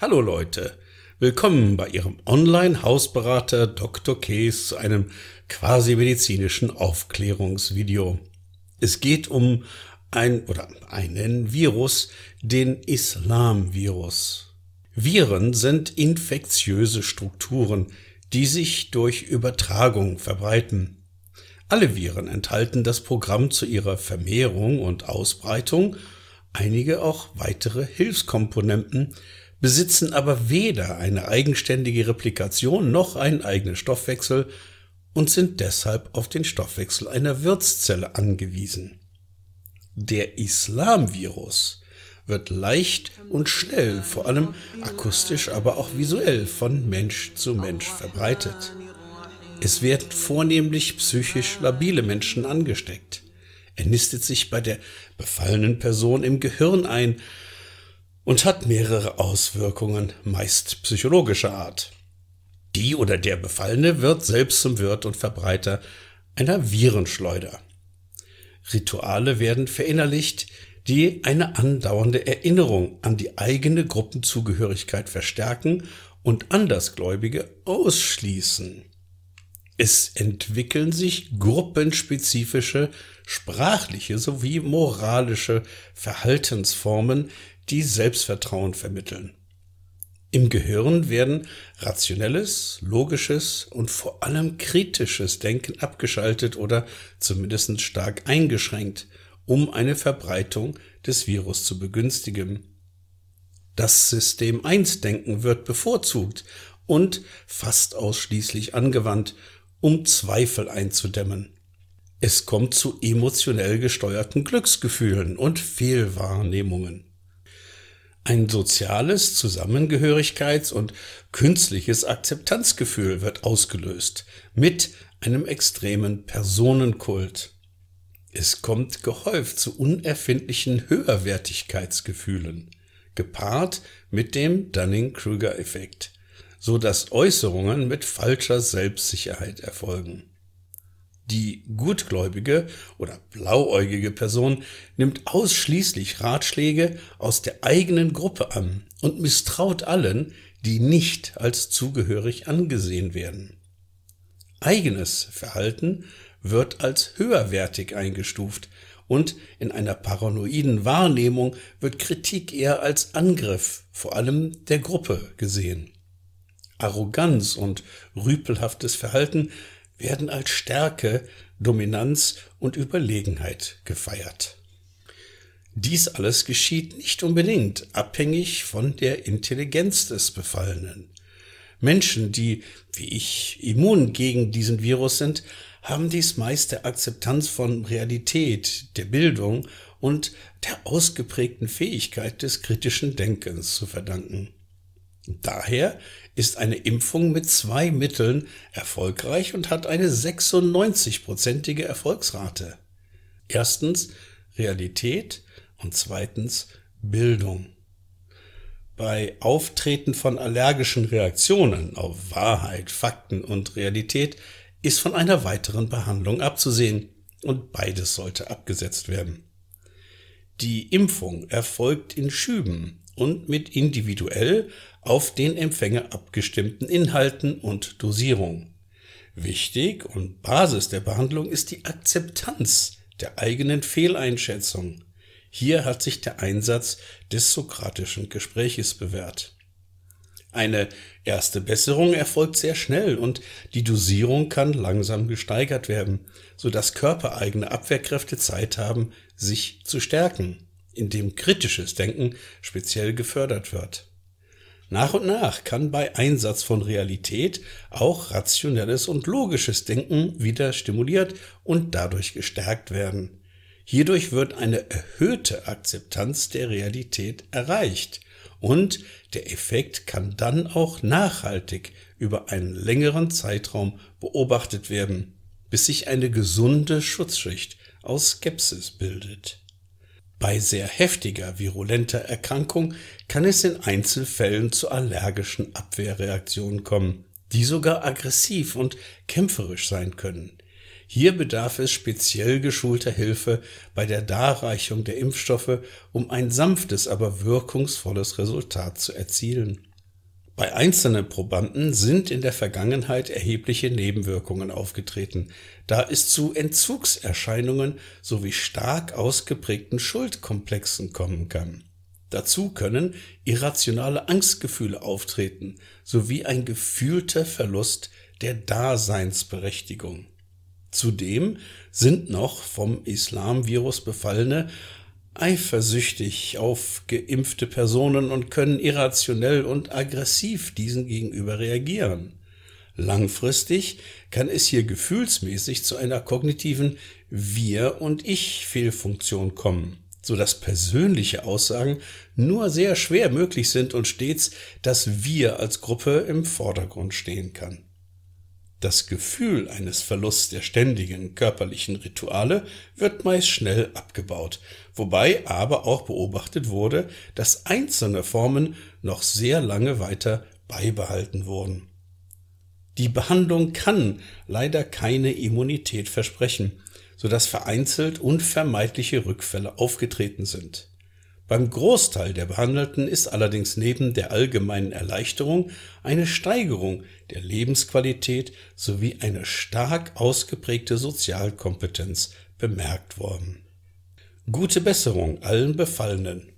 Hallo Leute, willkommen bei Ihrem Online-Hausberater Dr. Kees zu einem quasi medizinischen Aufklärungsvideo. Es geht um ein oder einen Virus, den Islamvirus. Viren sind infektiöse Strukturen, die sich durch Übertragung verbreiten. Alle Viren enthalten das Programm zu ihrer Vermehrung und Ausbreitung, einige auch weitere Hilfskomponenten, besitzen aber weder eine eigenständige Replikation noch einen eigenen Stoffwechsel und sind deshalb auf den Stoffwechsel einer Wirtszelle angewiesen. Der Islamvirus wird leicht und schnell, vor allem akustisch, aber auch visuell von Mensch zu Mensch verbreitet. Es werden vornehmlich psychisch labile Menschen angesteckt. Er nistet sich bei der befallenen Person im Gehirn ein, und hat mehrere Auswirkungen, meist psychologischer Art. Die oder der Befallene wird selbst zum Wirt und Verbreiter einer Virenschleuder. Rituale werden verinnerlicht, die eine andauernde Erinnerung an die eigene Gruppenzugehörigkeit verstärken und Andersgläubige ausschließen. Es entwickeln sich gruppenspezifische sprachliche sowie moralische Verhaltensformen, die Selbstvertrauen vermitteln. Im Gehirn werden rationelles, logisches und vor allem kritisches Denken abgeschaltet oder zumindest stark eingeschränkt, um eine Verbreitung des Virus zu begünstigen. Das System 1-Denken wird bevorzugt und fast ausschließlich angewandt, um Zweifel einzudämmen. Es kommt zu emotionell gesteuerten Glücksgefühlen und Fehlwahrnehmungen. Ein soziales Zusammengehörigkeits- und künstliches Akzeptanzgefühl wird ausgelöst mit einem extremen Personenkult. Es kommt gehäuft zu unerfindlichen Höherwertigkeitsgefühlen, gepaart mit dem Dunning-Kruger-Effekt, so dass Äußerungen mit falscher Selbstsicherheit erfolgen. Die gutgläubige oder blauäugige Person nimmt ausschließlich Ratschläge aus der eigenen Gruppe an und misstraut allen, die nicht als zugehörig angesehen werden. Eigenes Verhalten wird als höherwertig eingestuft und in einer paranoiden Wahrnehmung wird Kritik eher als Angriff, vor allem der Gruppe, gesehen. Arroganz und rüpelhaftes Verhalten werden als Stärke, Dominanz und Überlegenheit gefeiert. Dies alles geschieht nicht unbedingt abhängig von der Intelligenz des Befallenen. Menschen, die, wie ich, immun gegen diesen Virus sind, haben dies meist der Akzeptanz von Realität, der Bildung und der ausgeprägten Fähigkeit des kritischen Denkens zu verdanken. Daher ist eine Impfung mit zwei Mitteln erfolgreich und hat eine 96-prozentige Erfolgsrate. Erstens Realität und zweitens Bildung. Bei Auftreten von allergischen Reaktionen auf Wahrheit, Fakten und Realität ist von einer weiteren Behandlung abzusehen und beides sollte abgesetzt werden. Die Impfung erfolgt in Schüben und mit individuell auf den Empfänger abgestimmten Inhalten und Dosierung. Wichtig und Basis der Behandlung ist die Akzeptanz der eigenen Fehleinschätzung. Hier hat sich der Einsatz des sokratischen Gespräches bewährt. Eine erste Besserung erfolgt sehr schnell und die Dosierung kann langsam gesteigert werden, sodass körpereigene Abwehrkräfte Zeit haben, sich zu stärken in dem kritisches Denken speziell gefördert wird. Nach und nach kann bei Einsatz von Realität auch rationelles und logisches Denken wieder stimuliert und dadurch gestärkt werden. Hierdurch wird eine erhöhte Akzeptanz der Realität erreicht und der Effekt kann dann auch nachhaltig über einen längeren Zeitraum beobachtet werden, bis sich eine gesunde Schutzschicht aus Skepsis bildet. Bei sehr heftiger, virulenter Erkrankung kann es in Einzelfällen zu allergischen Abwehrreaktionen kommen, die sogar aggressiv und kämpferisch sein können. Hier bedarf es speziell geschulter Hilfe bei der Darreichung der Impfstoffe, um ein sanftes, aber wirkungsvolles Resultat zu erzielen. Bei einzelnen Probanden sind in der Vergangenheit erhebliche Nebenwirkungen aufgetreten, da es zu Entzugserscheinungen sowie stark ausgeprägten Schuldkomplexen kommen kann. Dazu können irrationale Angstgefühle auftreten sowie ein gefühlter Verlust der Daseinsberechtigung. Zudem sind noch vom Islamvirus befallene eifersüchtig auf geimpfte Personen und können irrationell und aggressiv diesen gegenüber reagieren. Langfristig kann es hier gefühlsmäßig zu einer kognitiven Wir- und Ich-Fehlfunktion kommen, so dass persönliche Aussagen nur sehr schwer möglich sind und stets das Wir als Gruppe im Vordergrund stehen kann. Das Gefühl eines Verlusts der ständigen körperlichen Rituale wird meist schnell abgebaut, wobei aber auch beobachtet wurde, dass einzelne Formen noch sehr lange weiter beibehalten wurden. Die Behandlung kann leider keine Immunität versprechen, so dass vereinzelt unvermeidliche Rückfälle aufgetreten sind. Beim Großteil der Behandelten ist allerdings neben der allgemeinen Erleichterung eine Steigerung der Lebensqualität sowie eine stark ausgeprägte Sozialkompetenz bemerkt worden. Gute Besserung allen Befallenen.